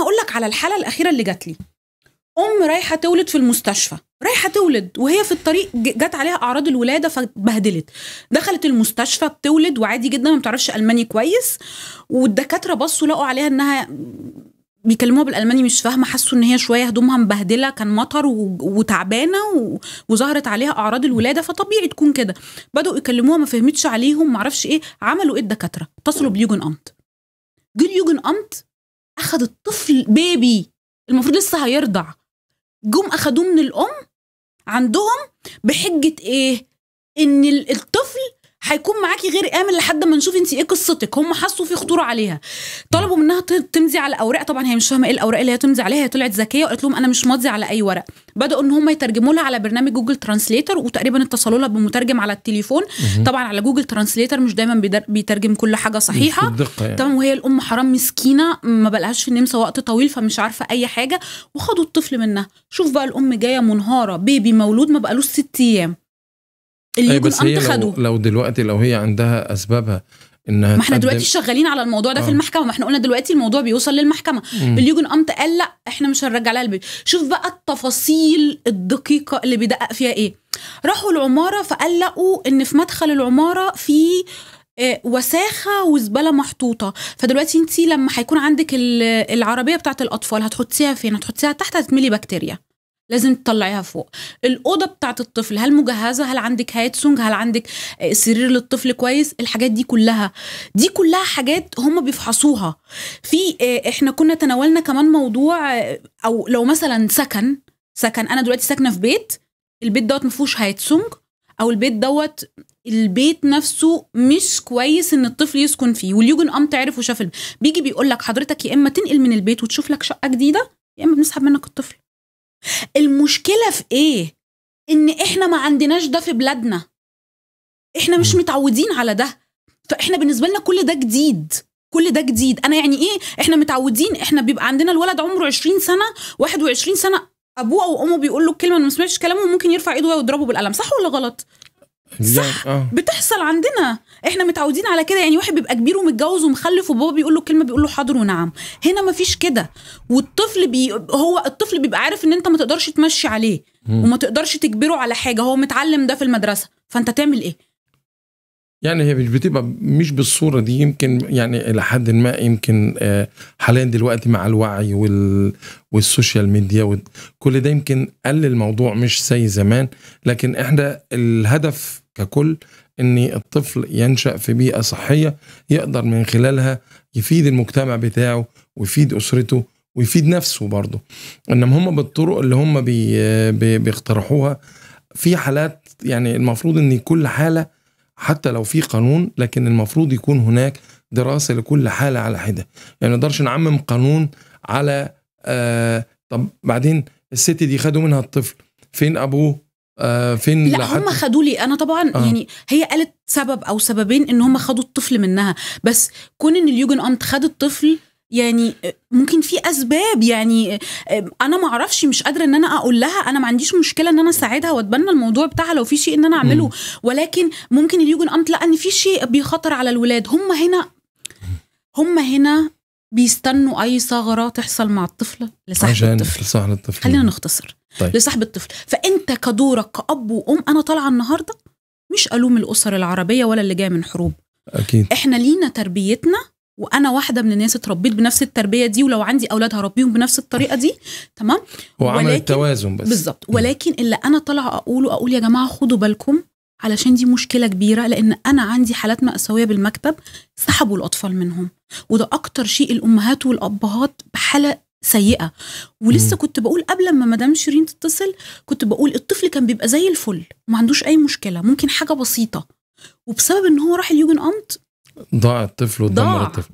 هقول لك على الحاله الاخيره اللي جات لي ام رايحه تولد في المستشفى رايحه تولد وهي في الطريق جت عليها اعراض الولاده فاتبهدلت دخلت المستشفى بتولد وعادي جدا ما بتعرفش الماني كويس والدكاتره بصوا لقوا عليها انها بيكلموها بالالماني مش فاهمه حسوا ان هي شويه هدومها مبهدله كان مطر وتعبانه وظهرت عليها اعراض الولاده فطبيعي تكون كده بداوا يكلموها ما فهمتش عليهم ما اعرفش ايه عملوا ايه الدكاتره اتصلوا بليوجن امت جه ليوجن امت اخذ الطفل بيبي المفروض لسه هيرضع جم اخدوه من الام عندهم بحجه ايه ان الط... هيكون معاكي غير امن لحد ما نشوف انت ايه قصتك هم حسوا في خطوره عليها طلبوا منها تمضي على اوراق طبعا هي مش فاهمه ايه الاوراق اللي هي تمضي عليها هي طلعت ذكيه وقالت لهم انا مش ماضي على اي ورق بداوا ان هم يترجموا لها على برنامج جوجل ترانسليتر وتقريبا اتصلوا لها بمترجم على التليفون طبعا على جوجل ترانسليتر مش دايما بيترجم كل حاجه صحيحه يعني. تمام وهي الام حرام مسكينه ما بلقاش في النمسا وقت طويل فمش عارفه اي حاجه وخدوا الطفل منها شوف بقى الام جايه منهاره بيبي مولود ما بقالوش ست ايام اللي أيه بس هي لو, لو دلوقتي لو هي عندها اسبابها انها ما احنا دلوقتي شغالين على الموضوع ده آه. في المحكمه ما احنا قلنا دلوقتي الموضوع بيوصل للمحكمه اليوجن امت قال لا احنا مش هنرجع لها البيت شوف بقى التفاصيل الدقيقه اللي بيدقق فيها ايه راحوا العماره فقلقوا ان في مدخل العماره في آه، وساخه وزباله محطوطه فدلوقتي انت لما هيكون عندك العربيه بتاعه الاطفال هتحطيها فين هتحطيها تحت هتملي بكتيريا لازم تطلعيها فوق الاوضه بتاعه الطفل هل مجهزه هل عندك هايتسونج هل عندك آه، سرير للطفل كويس الحاجات دي كلها دي كلها حاجات هم بيفحصوها في آه، احنا كنا تناولنا كمان موضوع آه، او لو مثلا سكن سكن انا دلوقتي ساكنه في بيت البيت دوت ما فيهوش هايتسونج او البيت دوت البيت نفسه مش كويس ان الطفل يسكن فيه واليوجن قام تعرف وشاف بيجي بيقول لك حضرتك يا اما تنقل من البيت وتشوف لك شقه جديده يا اما بنسحب منك الطفل المشكله في ايه ان احنا ما عندناش ده في بلادنا احنا مش متعودين على ده فاحنا بالنسبه لنا كل ده جديد كل ده جديد انا يعني ايه احنا متعودين احنا بيبقى عندنا الولد عمره 20 سنه 21 سنه ابوه او امه بيقول له الكلمه ما سمعتش كلامه ممكن يرفع ايده ويضربه بالقلم صح ولا غلط صح آه. بتحصل عندنا احنا متعودين على كده يعني واحد بيبقى كبير ومتجوز ومخلف وبابا بيقول له كلمه بيقول له حاضر ونعم هنا مفيش كده والطفل بي هو الطفل بيبقى عارف ان انت ما تقدرش تمشي عليه م. وما تقدرش تجبره على حاجه هو متعلم ده في المدرسه فانت تعمل ايه يعني هي مش بتبقى مش بالصوره دي يمكن يعني الى حد ما يمكن آه، حاليا دلوقتي مع الوعي وال والسوشيال ميديا وكل ده يمكن قل الموضوع مش زي زمان لكن احنا الهدف ككل ان الطفل ينشا في بيئه صحيه يقدر من خلالها يفيد المجتمع بتاعه ويفيد اسرته ويفيد نفسه برضه انما هم بالطرق اللي هم بي آه، بيقترحوها في حالات يعني المفروض ان كل حاله حتى لو في قانون لكن المفروض يكون هناك دراسه لكل حاله على حده يعني ما نقدرش نعمم قانون على آه طب بعدين الست دي خدوا منها الطفل فين ابوه آه فين لا هم خدوا لي انا طبعا آه. يعني هي قالت سبب او سببين ان هم خدوا الطفل منها بس كون ان اليوجن امت خد الطفل يعني آه، ممكن في اسباب يعني آه، انا ما اعرفش مش قادره ان انا اقول لها انا ما عنديش مشكله ان انا اساعدها واتبنى الموضوع بتاعها لو في شيء ان انا اعمله ولكن ممكن اليوجن امت لا ان في شيء بيخطر على الولاد هم هنا هم هنا بيستنوا اي ثغره تحصل مع الطفله لصاحب عشان الطفل لصاحب الطفل خلينا نختصر طيب. لصاحب الطفل فانت كدورك كاب وام انا طالعه النهارده مش الوم الاسر العربيه ولا اللي جايه من حروب اكيد احنا لينا تربيتنا وانا واحده من الناس اتربيت بنفس التربيه دي ولو عندي اولاد هربيهم بنفس الطريقه دي تمام وعمل التوازن بس بالظبط ولكن اللي انا طالعه اقوله اقول يا جماعه خدوا بالكم علشان دي مشكلة كبيرة لأن أنا عندي حالات مأساوية بالمكتب سحبوا الأطفال منهم وده أكتر شيء الأمهات والأبهات بحالة سيئة ولسه م. كنت بقول قبل ما مدام شيرين تتصل كنت بقول الطفل كان بيبقى زي الفل وما عندوش أي مشكلة ممكن حاجة بسيطة وبسبب إن هو راح اليوجن أمت ضاع الطفل واتدمر الطفل